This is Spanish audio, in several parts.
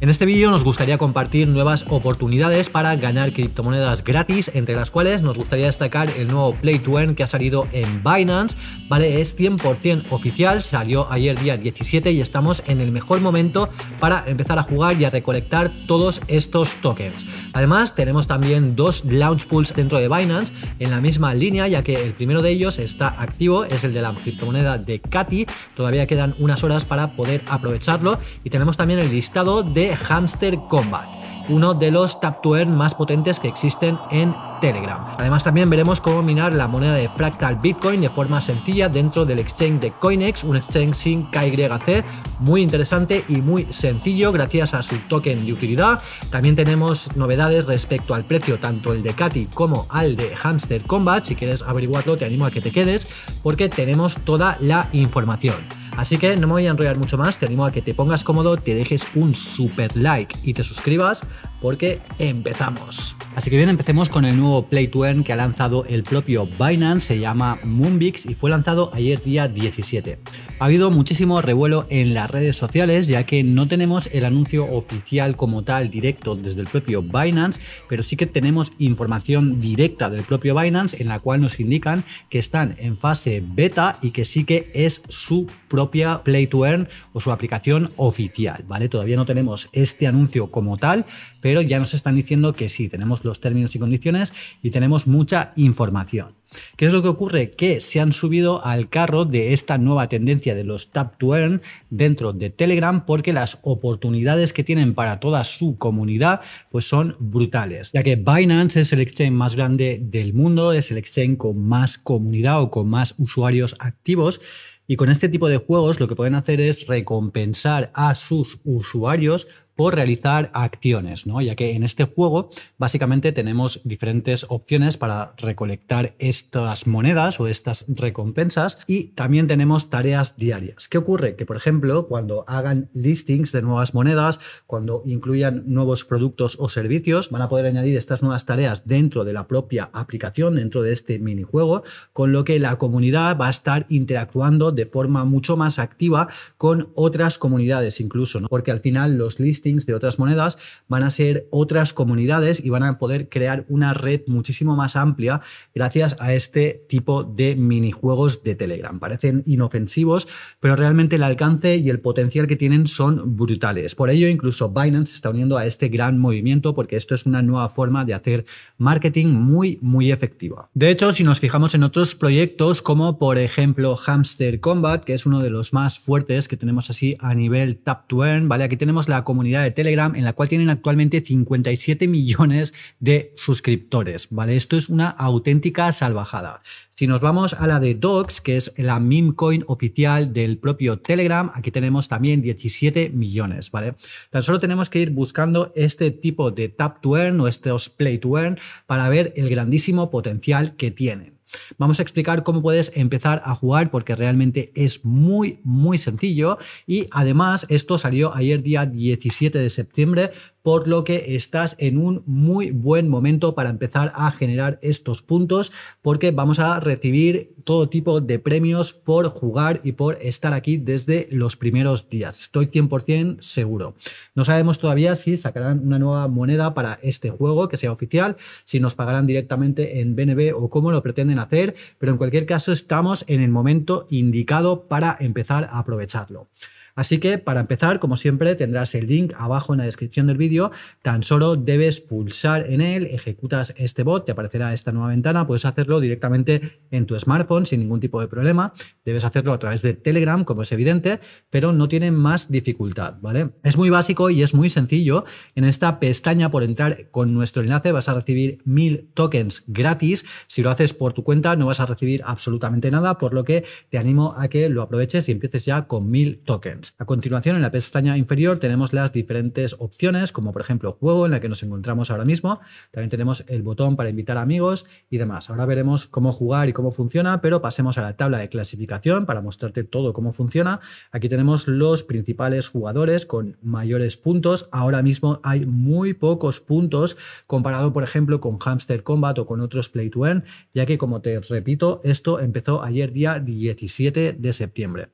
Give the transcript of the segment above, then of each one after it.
En este vídeo nos gustaría compartir nuevas oportunidades para ganar criptomonedas gratis, entre las cuales nos gustaría destacar el nuevo Play to Earn que ha salido en Binance, ¿vale? Es 100% oficial, salió ayer día 17 y estamos en el mejor momento para empezar a jugar y a recolectar todos estos tokens. Además, tenemos también dos launch pools dentro de Binance en la misma línea, ya que el primero de ellos está activo, es el de la criptomoneda de Katy, todavía quedan unas horas para poder aprovecharlo y tenemos también el listado de Hamster Combat uno de los Taptware más potentes que existen en Telegram. Además también veremos cómo minar la moneda de Fractal Bitcoin de forma sencilla dentro del exchange de Coinex, un exchange sin KYC, muy interesante y muy sencillo gracias a su token de utilidad. También tenemos novedades respecto al precio tanto el de Katy como al de Hamster Combat, si quieres averiguarlo te animo a que te quedes porque tenemos toda la información. Así que no me voy a enrollar mucho más, te animo a que te pongas cómodo, te dejes un super like y te suscribas porque empezamos. Así que bien, empecemos con el nuevo Play to Earn que ha lanzado el propio Binance, se llama Moonbix y fue lanzado ayer día 17. Ha habido muchísimo revuelo en las redes sociales ya que no tenemos el anuncio oficial como tal directo desde el propio Binance, pero sí que tenemos información directa del propio Binance en la cual nos indican que están en fase beta y que sí que es su propia Play to Earn o su aplicación oficial, ¿vale? Todavía no tenemos este anuncio como tal, pero pero ya nos están diciendo que sí, tenemos los términos y condiciones y tenemos mucha información. ¿Qué es lo que ocurre? Que se han subido al carro de esta nueva tendencia de los tap to earn dentro de Telegram porque las oportunidades que tienen para toda su comunidad pues son brutales, ya que Binance es el exchange más grande del mundo, es el exchange con más comunidad o con más usuarios activos. Y con este tipo de juegos lo que pueden hacer es recompensar a sus usuarios por realizar acciones, ¿no? ya que en este juego básicamente tenemos diferentes opciones para recolectar estas monedas o estas recompensas y también tenemos tareas diarias. ¿Qué ocurre? Que por ejemplo cuando hagan listings de nuevas monedas, cuando incluyan nuevos productos o servicios, van a poder añadir estas nuevas tareas dentro de la propia aplicación, dentro de este minijuego, con lo que la comunidad va a estar interactuando de forma mucho más activa con otras comunidades incluso, porque al final los listings de otras monedas, van a ser otras comunidades y van a poder crear una red muchísimo más amplia gracias a este tipo de minijuegos de Telegram. Parecen inofensivos, pero realmente el alcance y el potencial que tienen son brutales. Por ello, incluso Binance está uniendo a este gran movimiento porque esto es una nueva forma de hacer marketing muy, muy efectiva. De hecho, si nos fijamos en otros proyectos como por ejemplo Hamster Combat, que es uno de los más fuertes que tenemos así a nivel tap to earn, ¿vale? Aquí tenemos la comunidad de Telegram en la cual tienen actualmente 57 millones de suscriptores, ¿vale? Esto es una auténtica salvajada. Si nos vamos a la de Docs, que es la meme coin oficial del propio Telegram, aquí tenemos también 17 millones, ¿vale? Tan solo tenemos que ir buscando este tipo de tap to earn o estos play to earn para ver el grandísimo potencial que tienen. Vamos a explicar cómo puedes empezar a jugar porque realmente es muy, muy sencillo y además esto salió ayer día 17 de septiembre por lo que estás en un muy buen momento para empezar a generar estos puntos porque vamos a recibir todo tipo de premios por jugar y por estar aquí desde los primeros días. Estoy 100% seguro. No sabemos todavía si sacarán una nueva moneda para este juego que sea oficial, si nos pagarán directamente en BNB o cómo lo pretenden hacer, pero en cualquier caso estamos en el momento indicado para empezar a aprovecharlo. Así que para empezar, como siempre, tendrás el link abajo en la descripción del vídeo, tan solo debes pulsar en él, ejecutas este bot, te aparecerá esta nueva ventana, puedes hacerlo directamente en tu smartphone sin ningún tipo de problema, debes hacerlo a través de Telegram, como es evidente, pero no tiene más dificultad, ¿vale? Es muy básico y es muy sencillo. En esta pestaña por entrar con nuestro enlace vas a recibir 1000 tokens gratis. Si lo haces por tu cuenta no vas a recibir absolutamente nada, por lo que te animo a que lo aproveches y empieces ya con 1000 tokens. A continuación, en la pestaña inferior tenemos las diferentes opciones, como por ejemplo juego en la que nos encontramos ahora mismo. También tenemos el botón para invitar amigos y demás. Ahora veremos cómo jugar y cómo funciona, pero pasemos a la tabla de clasificación para mostrarte todo cómo funciona. Aquí tenemos los principales jugadores con mayores puntos. Ahora mismo hay muy pocos puntos comparado, por ejemplo, con Hamster Combat o con otros Play to Earn, ya que como te repito, esto empezó ayer día 17 de septiembre.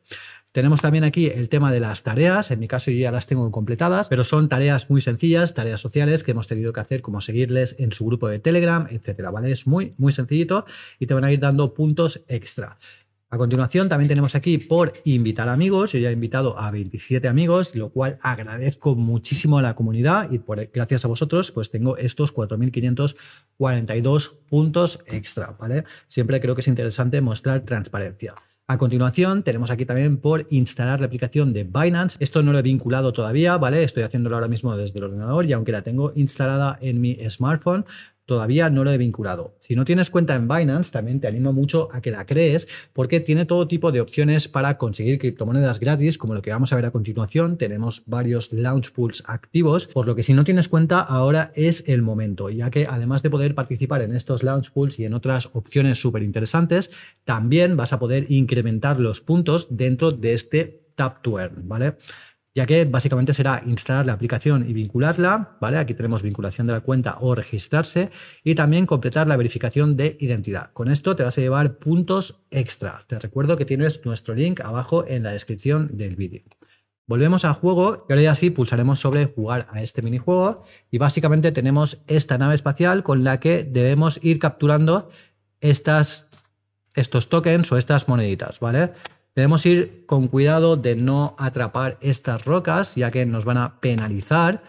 Tenemos también aquí el tema de las tareas. En mi caso yo ya las tengo completadas, pero son tareas muy sencillas, tareas sociales que hemos tenido que hacer, como seguirles en su grupo de Telegram, etcétera. ¿vale? Es muy, muy sencillito y te van a ir dando puntos extra. A continuación, también tenemos aquí por invitar amigos. Yo ya he invitado a 27 amigos, lo cual agradezco muchísimo a la comunidad y por, gracias a vosotros, pues tengo estos 4.542 puntos extra. ¿vale? Siempre creo que es interesante mostrar transparencia. A continuación, tenemos aquí también por instalar la aplicación de Binance. Esto no lo he vinculado todavía, ¿vale? Estoy haciéndolo ahora mismo desde el ordenador y aunque la tengo instalada en mi smartphone, todavía no lo he vinculado. Si no tienes cuenta en Binance, también te animo mucho a que la crees porque tiene todo tipo de opciones para conseguir criptomonedas gratis, como lo que vamos a ver a continuación. Tenemos varios launch pools activos, por lo que si no tienes cuenta, ahora es el momento, ya que además de poder participar en estos launch pools y en otras opciones súper interesantes, también vas a poder incrementar los puntos dentro de este Tap to ¿vale? ya que básicamente será instalar la aplicación y vincularla, ¿vale? Aquí tenemos vinculación de la cuenta o registrarse y también completar la verificación de identidad. Con esto te vas a llevar puntos extra. Te recuerdo que tienes nuestro link abajo en la descripción del vídeo. Volvemos al juego y ahora ya sí pulsaremos sobre jugar a este minijuego y básicamente tenemos esta nave espacial con la que debemos ir capturando estas, estos tokens o estas moneditas, ¿vale? Debemos ir con cuidado de no atrapar estas rocas, ya que nos van a penalizar.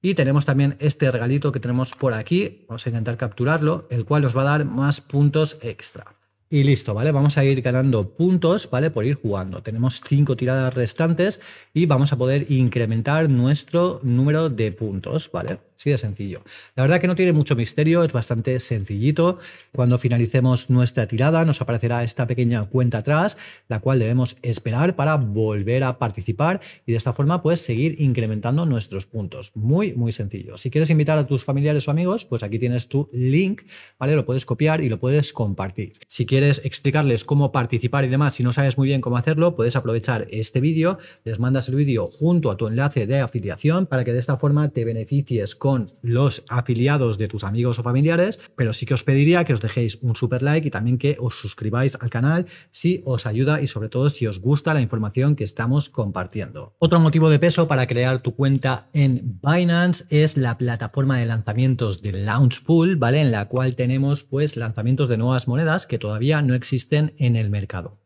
Y tenemos también este regalito que tenemos por aquí, vamos a intentar capturarlo, el cual nos va a dar más puntos extra. Y listo, ¿vale? Vamos a ir ganando puntos, ¿vale? Por ir jugando. Tenemos cinco tiradas restantes y vamos a poder incrementar nuestro número de puntos, ¿vale? así de sencillo. La verdad que no tiene mucho misterio, es bastante sencillito. Cuando finalicemos nuestra tirada nos aparecerá esta pequeña cuenta atrás, la cual debemos esperar para volver a participar y de esta forma puedes seguir incrementando nuestros puntos. Muy, muy sencillo. Si quieres invitar a tus familiares o amigos, pues aquí tienes tu link, ¿vale? Lo puedes copiar y lo puedes compartir. Si quieres explicarles cómo participar y demás, si no sabes muy bien cómo hacerlo, puedes aprovechar este vídeo, les mandas el vídeo junto a tu enlace de afiliación para que de esta forma te beneficies con los afiliados de tus amigos o familiares, pero sí que os pediría que os dejéis un super like y también que os suscribáis al canal si os ayuda y sobre todo si os gusta la información que estamos compartiendo. Otro motivo de peso para crear tu cuenta en Binance es la plataforma de lanzamientos de Launchpool, ¿vale? En la cual tenemos pues lanzamientos de nuevas monedas que todavía no existen en el mercado.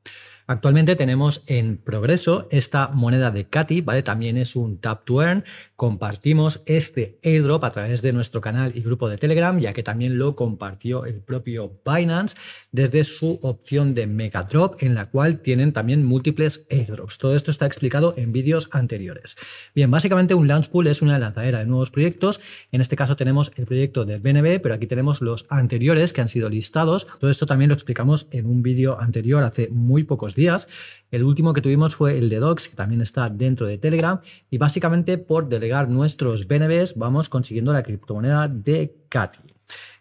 Actualmente tenemos en progreso esta moneda de Katy, ¿vale? También es un tap to earn. Compartimos este airdrop a través de nuestro canal y grupo de Telegram, ya que también lo compartió el propio Binance desde su opción de Megadrop, en la cual tienen también múltiples airdrops. Todo esto está explicado en vídeos anteriores. Bien, básicamente un launch pool es una lanzadera de nuevos proyectos. En este caso tenemos el proyecto de BNB, pero aquí tenemos los anteriores que han sido listados. Todo esto también lo explicamos en un vídeo anterior hace muy pocos días días. El último que tuvimos fue el de Docs, que también está dentro de Telegram. Y básicamente por delegar nuestros BNBs vamos consiguiendo la criptomoneda de Katy.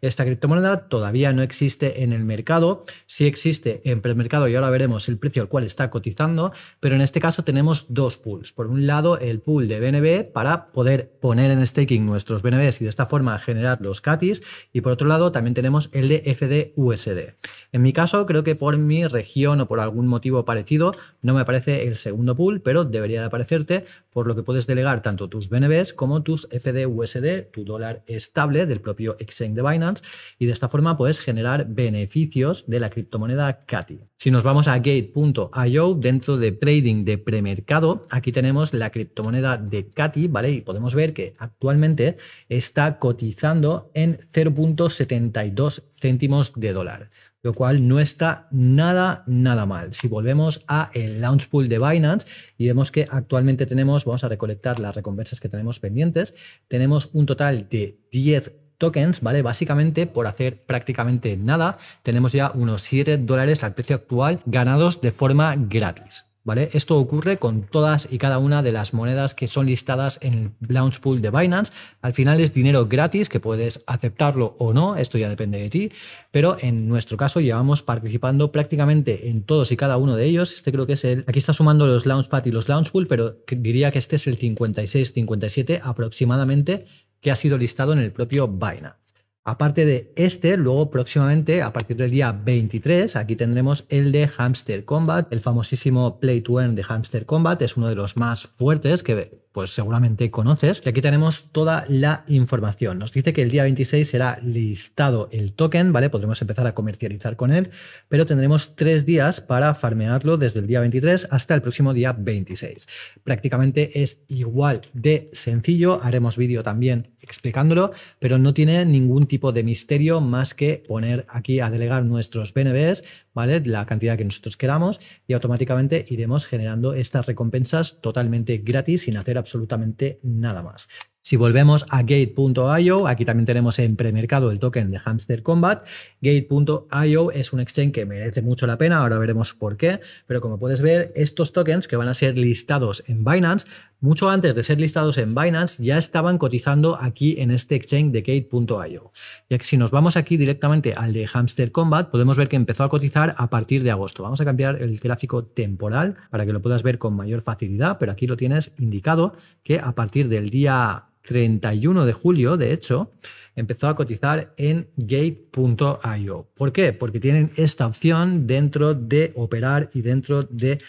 Esta criptomoneda todavía no existe en el mercado, sí existe en premercado y ahora veremos el precio al cual está cotizando, pero en este caso tenemos dos pools. Por un lado, el pool de BNB para poder poner en staking nuestros BNBs y de esta forma generar los CATIs y por otro lado también tenemos el de FDUSD. En mi caso, creo que por mi región o por algún motivo parecido no me aparece el segundo pool, pero debería de aparecerte, por lo que puedes delegar tanto tus BNBs como tus FDUSD, tu dólar estable del propio exchange de Binance y de esta forma puedes generar beneficios de la criptomoneda Katy. Si nos vamos a gate.io, dentro de trading de premercado, aquí tenemos la criptomoneda de CATI, ¿vale? Y podemos ver que actualmente está cotizando en 0.72 céntimos de dólar lo cual no está nada, nada mal. Si volvemos a el launch pool de Binance y vemos que actualmente tenemos, vamos a recolectar las recompensas que tenemos pendientes, tenemos un total de 10 tokens, ¿vale? Básicamente por hacer prácticamente nada, tenemos ya unos 7 dólares al precio actual ganados de forma gratis. ¿Vale? Esto ocurre con todas y cada una de las monedas que son listadas en el pool de Binance. Al final es dinero gratis que puedes aceptarlo o no, esto ya depende de ti, pero en nuestro caso llevamos participando prácticamente en todos y cada uno de ellos. Este creo que es el, aquí está sumando los launchpad y los launch pool, pero diría que este es el 56, 57 aproximadamente que ha sido listado en el propio Binance. Aparte de este, luego próximamente, a partir del día 23, aquí tendremos el de Hamster Combat, el famosísimo Play to Earn de Hamster Combat, es uno de los más fuertes que pues seguramente conoces. Y aquí tenemos toda la información. Nos dice que el día 26 será listado el token, ¿vale? Podremos empezar a comercializar con él, pero tendremos tres días para farmearlo desde el día 23 hasta el próximo día 26. Prácticamente es igual de sencillo. Haremos vídeo también explicándolo, pero no tiene ningún tipo de misterio más que poner aquí a delegar nuestros BNBs, ¿vale? La cantidad que nosotros queramos y automáticamente iremos generando estas recompensas totalmente gratis sin hacer absolutamente nada más. Si volvemos a gate.io, aquí también tenemos en premercado el token de Hamster Combat. Gate.io es un exchange que merece mucho la pena, ahora veremos por qué, pero como puedes ver, estos tokens que van a ser listados en Binance mucho antes de ser listados en Binance, ya estaban cotizando aquí en este exchange de Gate.io. Ya que si nos vamos aquí directamente al de Hamster Combat, podemos ver que empezó a cotizar a partir de agosto. Vamos a cambiar el gráfico temporal para que lo puedas ver con mayor facilidad, pero aquí lo tienes indicado que a partir del día 31 de julio, de hecho, empezó a cotizar en gate.io. ¿Por qué? Porque tienen esta opción dentro de operar y dentro de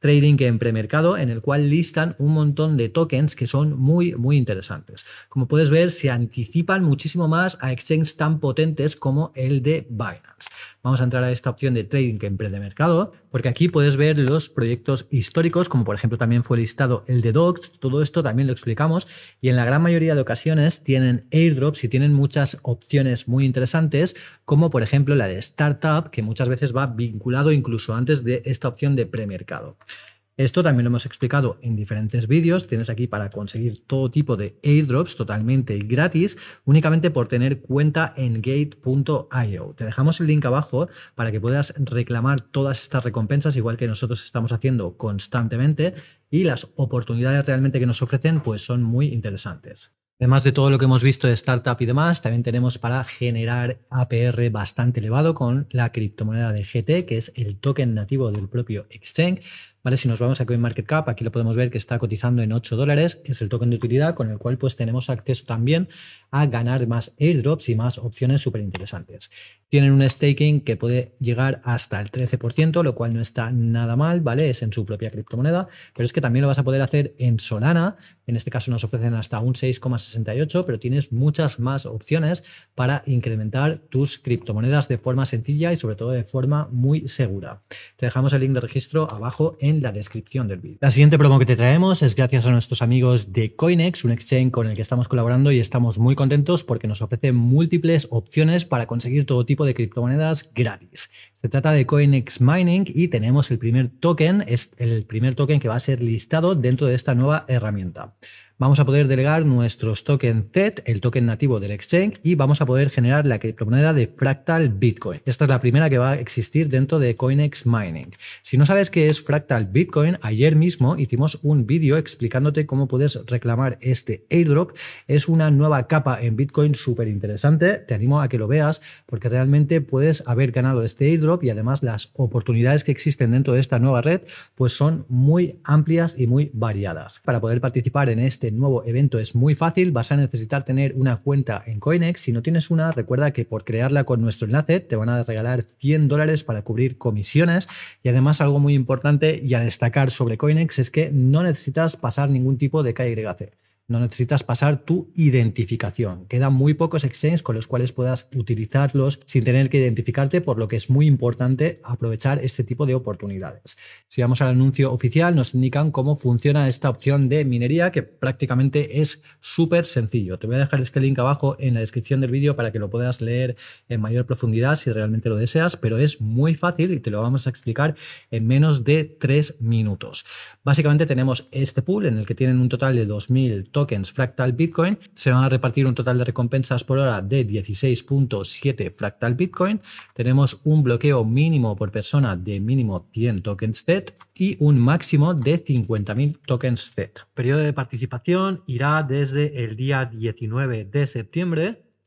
trading en premercado en el cual listan un montón de tokens que son muy, muy interesantes. Como puedes ver, se anticipan muchísimo más a exchanges tan potentes como el de Binance. Vamos a entrar a esta opción de trading en premercado porque aquí puedes ver los proyectos históricos, como por ejemplo también fue listado el de Docs, todo esto también lo explicamos, y en la gran mayoría de ocasiones tienen airdrops y tienen muchas opciones muy interesantes, como por ejemplo la de startup, que muchas veces va vinculado incluso antes de esta opción de premercado. Esto también lo hemos explicado en diferentes vídeos. Tienes aquí para conseguir todo tipo de airdrops totalmente gratis, únicamente por tener cuenta en gate.io. Te dejamos el link abajo para que puedas reclamar todas estas recompensas, igual que nosotros estamos haciendo constantemente, y las oportunidades realmente que nos ofrecen pues son muy interesantes. Además de todo lo que hemos visto de startup y demás, también tenemos para generar APR bastante elevado con la criptomoneda de GT, que es el token nativo del propio exchange. Si nos vamos a CoinMarketCap, aquí lo podemos ver que está cotizando en 8 dólares, es el token de utilidad con el cual pues tenemos acceso también a ganar más airdrops y más opciones súper interesantes. Tienen un staking que puede llegar hasta el 13%, lo cual no está nada mal, ¿vale? Es en su propia criptomoneda, pero es que también lo vas a poder hacer en Solana. En este caso nos ofrecen hasta un 6,68, pero tienes muchas más opciones para incrementar tus criptomonedas de forma sencilla y sobre todo de forma muy segura. Te dejamos el link de registro abajo en la descripción del vídeo. La siguiente promo que te traemos es gracias a nuestros amigos de Coinex, un exchange con el que estamos colaborando y estamos muy contentos porque nos ofrece múltiples opciones para conseguir todo tipo de criptomonedas gratis. Se trata de CoinEx Mining y tenemos el primer token, es el primer token que va a ser listado dentro de esta nueva herramienta vamos a poder delegar nuestros tokens TED, el token nativo del exchange, y vamos a poder generar la criptomoneda de Fractal Bitcoin. Esta es la primera que va a existir dentro de Coinex Mining. Si no sabes qué es Fractal Bitcoin, ayer mismo hicimos un vídeo explicándote cómo puedes reclamar este airdrop. Es una nueva capa en Bitcoin súper interesante. Te animo a que lo veas porque realmente puedes haber ganado este airdrop y además las oportunidades que existen dentro de esta nueva red pues son muy amplias y muy variadas. Para poder participar en este este nuevo evento es muy fácil, vas a necesitar tener una cuenta en CoinEx. Si no tienes una, recuerda que por crearla con nuestro enlace te van a regalar 100 dólares para cubrir comisiones. Y además algo muy importante y a destacar sobre CoinEx es que no necesitas pasar ningún tipo de KYC. No necesitas pasar tu identificación. Quedan muy pocos exchanges con los cuales puedas utilizarlos sin tener que identificarte, por lo que es muy importante aprovechar este tipo de oportunidades. Si vamos al anuncio oficial, nos indican cómo funciona esta opción de minería, que prácticamente es súper sencillo. Te voy a dejar este link abajo en la descripción del vídeo para que lo puedas leer en mayor profundidad si realmente lo deseas, pero es muy fácil y te lo vamos a explicar en menos de tres minutos. Básicamente tenemos este pool en el que tienen un total de 2.000 tokens Fractal Bitcoin. Se van a repartir un total de recompensas por hora de 16.7 Fractal Bitcoin. Tenemos un bloqueo mínimo por persona de mínimo 100 tokens Z y un máximo de 50.000 tokens Z Periodo de participación irá desde el día 19 de septiembre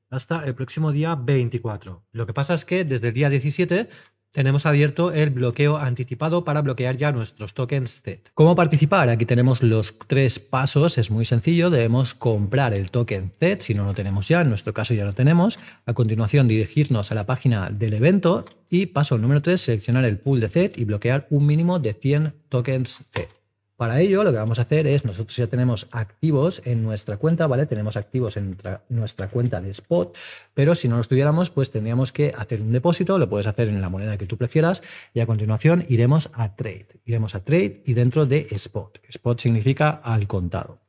hasta el próximo día 24. Lo que pasa es que desde el día 17 tenemos abierto el bloqueo anticipado para bloquear ya nuestros tokens Z. ¿Cómo participar? Aquí tenemos los tres pasos, es muy sencillo, debemos comprar el token Z, si no lo tenemos ya, en nuestro caso ya lo tenemos. A continuación dirigirnos a la página del evento y paso número 3, seleccionar el pool de Z y bloquear un mínimo de 100 tokens Z. Para ello, lo que vamos a hacer es, nosotros ya tenemos activos en nuestra cuenta, ¿vale? Tenemos activos en nuestra cuenta de spot, pero si no los tuviéramos, pues tendríamos que hacer un depósito, lo puedes hacer en la moneda que tú prefieras, y a continuación iremos a trade. Iremos a trade y dentro de spot. Spot significa al contado.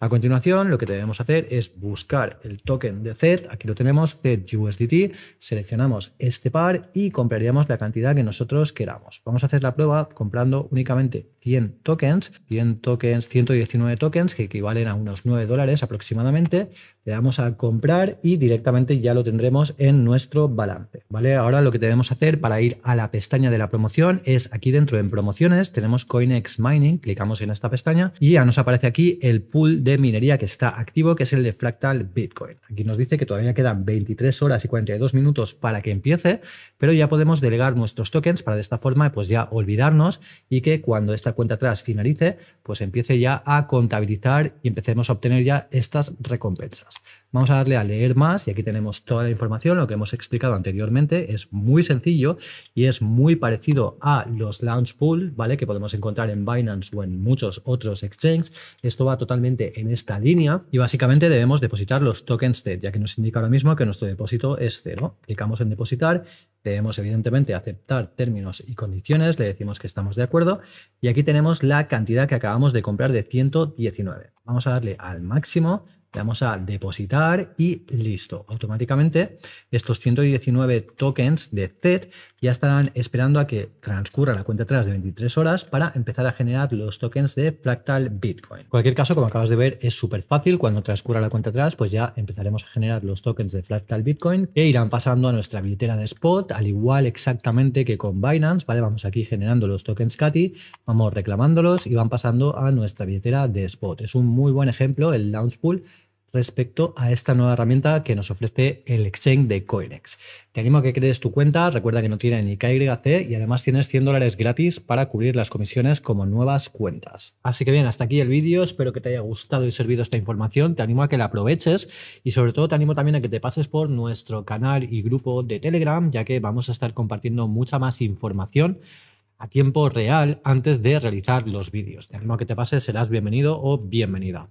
A continuación, lo que debemos hacer es buscar el token de Z, aquí lo tenemos, ZUSDT, seleccionamos este par y compraríamos la cantidad que nosotros queramos. Vamos a hacer la prueba comprando únicamente 100 tokens, 100 tokens, 119 tokens, que equivalen a unos 9 dólares aproximadamente, le damos a comprar y directamente ya lo tendremos en nuestro balance. ¿vale? Ahora lo que debemos hacer para ir a la pestaña de la promoción es aquí dentro en promociones tenemos CoinEx Mining, clicamos en esta pestaña y ya nos aparece aquí el pool de minería que está activo, que es el de Fractal Bitcoin. Aquí nos dice que todavía quedan 23 horas y 42 minutos para que empiece, pero ya podemos delegar nuestros tokens para de esta forma pues ya olvidarnos y que cuando esta cuenta atrás finalice, pues empiece ya a contabilizar y empecemos a obtener ya estas recompensas. Vamos a darle a leer más y aquí tenemos toda la información, lo que hemos explicado anteriormente, es muy sencillo y es muy parecido a los launch pool, ¿vale? Que podemos encontrar en Binance o en muchos otros exchanges. Esto va totalmente en esta línea y básicamente debemos depositar los tokens TED, ya que nos indica ahora mismo que nuestro depósito es cero. Clicamos en depositar, debemos evidentemente aceptar términos y condiciones, le decimos que estamos de acuerdo y aquí tenemos la cantidad que acabamos de comprar de 119. Vamos a darle al máximo le damos a depositar y listo. Automáticamente estos 119 tokens de Zed ya estarán esperando a que transcurra la cuenta atrás de 23 horas para empezar a generar los tokens de Fractal Bitcoin. En cualquier caso, como acabas de ver, es súper fácil. Cuando transcurra la cuenta atrás, pues ya empezaremos a generar los tokens de Fractal Bitcoin que irán pasando a nuestra billetera de spot, al igual exactamente que con Binance, ¿vale? Vamos aquí generando los tokens Cati, vamos reclamándolos y van pasando a nuestra billetera de spot. Es un muy buen ejemplo el Launch Pool respecto a esta nueva herramienta que nos ofrece el exchange de Coinex. Te animo a que crees tu cuenta, recuerda que no tiene ni KYC y además tienes 100 dólares gratis para cubrir las comisiones como nuevas cuentas. Así que bien, hasta aquí el vídeo, espero que te haya gustado y servido esta información, te animo a que la aproveches y sobre todo te animo también a que te pases por nuestro canal y grupo de Telegram, ya que vamos a estar compartiendo mucha más información a tiempo real antes de realizar los vídeos. Te animo a que te pases, serás bienvenido o bienvenida.